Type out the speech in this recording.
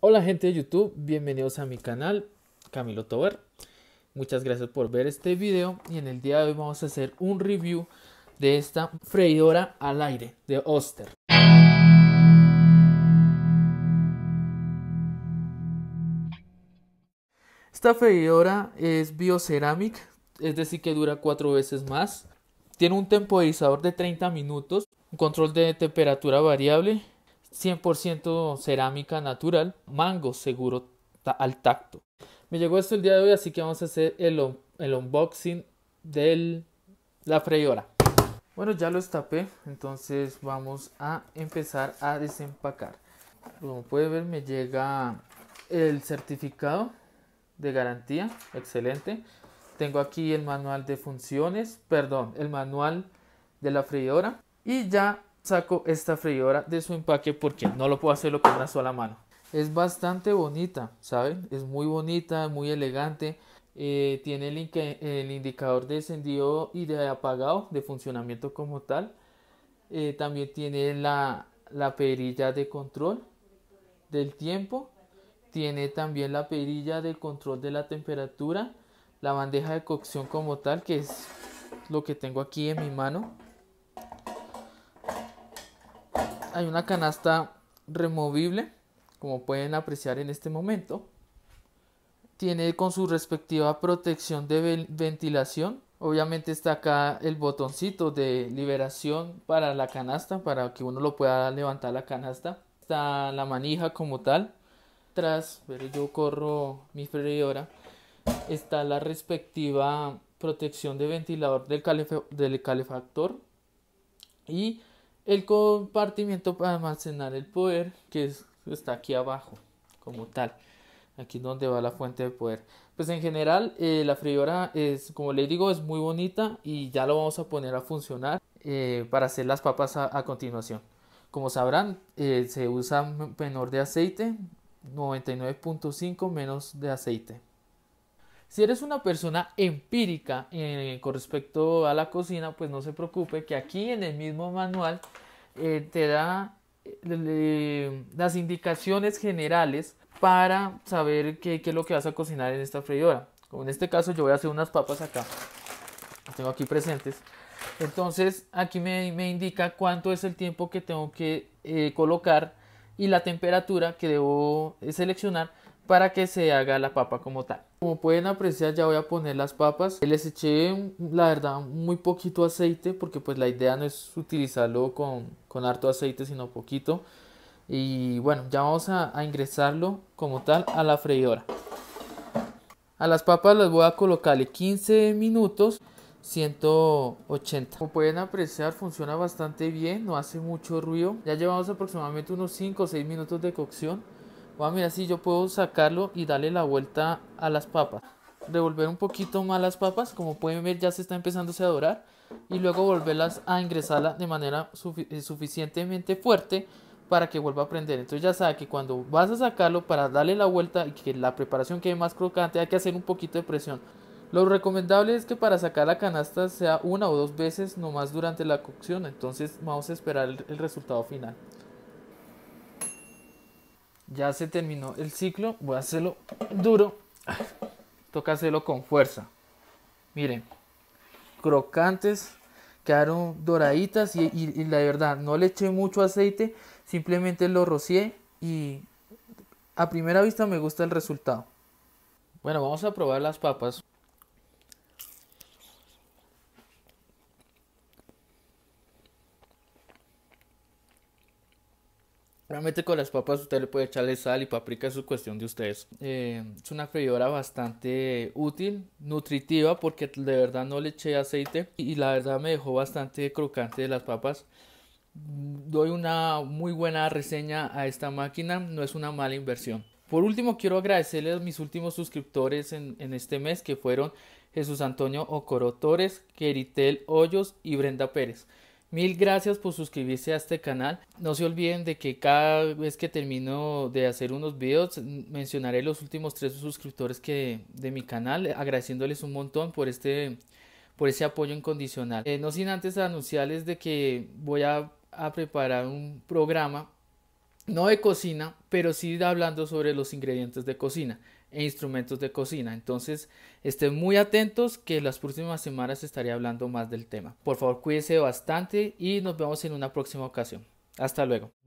Hola gente de YouTube, bienvenidos a mi canal Camilo Tober. Muchas gracias por ver este video y en el día de hoy vamos a hacer un review de esta freidora al aire de Oster. Esta freidora es bioceramic, es decir que dura cuatro veces más. Tiene un temporizador de 30 minutos, un control de temperatura variable 100% cerámica natural, mango seguro al tacto. Me llegó esto el día de hoy, así que vamos a hacer el, unboxing de la freidora. Bueno, ya lo estapé, entonces vamos a empezar a desempacar. Como puede ver, me llega el certificado de garantía, excelente. Tengo aquí el manual de funciones, perdón, el manual de la freidora. Y ya saco esta freidora de su empaque porque no lo puedo hacerlo con una sola mano. Es bastante bonita, ¿saben? Es muy bonita, muy elegante. Eh, tiene el, indicador de encendido y de apagado de funcionamiento como tal. Eh, también tiene la perilla de control del tiempo. Tiene también la perilla de control de la temperatura. La bandeja de cocción como tal, que es lo que tengo aquí en mi mano. hay una canasta removible, como pueden apreciar en este momento. Tiene con su respectiva protección de ventilación. Obviamente está acá el botoncito de liberación para la canasta, para que uno lo pueda levantar la canasta. Está la manija como tal. Tras, ver yo corro mi freidora, está la respectiva protección de ventilador del, del calefactor y el compartimiento para almacenar el poder, que está aquí abajo, como tal. Aquí donde va la fuente de poder. Pues en general, eh, la freidora es, como les digo, es muy bonita y ya lo vamos a poner a funcionar eh, para hacer las papas a, continuación. Como sabrán, eh, se usa menor de aceite, 99.5 menos de aceite. Si eres una persona empírica eh, con respecto a la cocina, pues no se preocupe que aquí en el mismo manual eh, te da eh, las indicaciones generales para saber qué, es lo que vas a cocinar en esta freidora. Como en este caso yo voy a hacer unas papas acá, las tengo aquí presentes. Entonces aquí me indica cuánto es el tiempo que tengo que colocar y la temperatura que debo seleccionar para que se haga la papa como tal como pueden apreciar ya voy a poner las papas. Eh, les eché la verdad muy poquito aceite porque pues la idea no es utilizarlo con, harto aceite sino poquito. Y bueno, ya vamos a, a ingresarlo como tal a la freidora. A las papas las voy a colocarle 15 minutos. 180 como pueden apreciar funciona bastante bien no hace mucho ruido ya llevamos aproximadamente unos 5 o 6 minutos de cocción Vamos ah, a si yo puedo sacarlo y darle la vuelta a las papas. Revolver un poquito más las papas, como pueden ver ya se está empezando a dorar. Y luego volverlas a ingresarla de manera eh, suficientemente fuerte para que vuelva a prender. Entonces ya sabes que cuando vas a sacarlo para darle la vuelta y que la preparación quede más crocante hay que hacer un poquito de presión. Lo recomendable es que para sacar la canasta sea una o dos veces nomás durante la cocción, entonces vamos a esperar el resultado final. Ya se terminó el ciclo, voy a hacerlo duro. Toca hacerlo con fuerza. Miren, crocantes, quedaron doraditas y, la verdad, no le eché mucho aceite, simplemente lo rocié y a primera vista me gusta el resultado. Bueno, vamos a probar las papas. con las papas usted le puede echarle sal y paprika, eso es cuestión de ustedes. Eh, es una freidora bastante útil, nutritiva, porque de verdad no le eché aceite y la verdad me dejó bastante crocante de las papas. Mm, doy una muy buena reseña a esta máquina, no es una mala inversión. Por último, quiero agradecerle a mis últimos suscriptores en, en este mes, que fueron Jesús Antonio Ocoro Torres, Queritel Hoyos y Brenda Pérez. Mil gracias por suscribirse a este canal. No se olviden de que cada vez que termino de hacer unos videos mencionaré los últimos tres suscriptores que, de mi canal, agradeciéndoles un montón por este por ese apoyo incondicional. Eh, no sin antes anunciarles de que voy a, a preparar un programa, no de cocina, pero sí hablando sobre los ingredientes de cocina e instrumentos de cocina. Entonces, estén muy atentos que las próximas semanas estaré hablando más del tema. Por favor, cuídense bastante y nos vemos en una próxima ocasión. Hasta luego.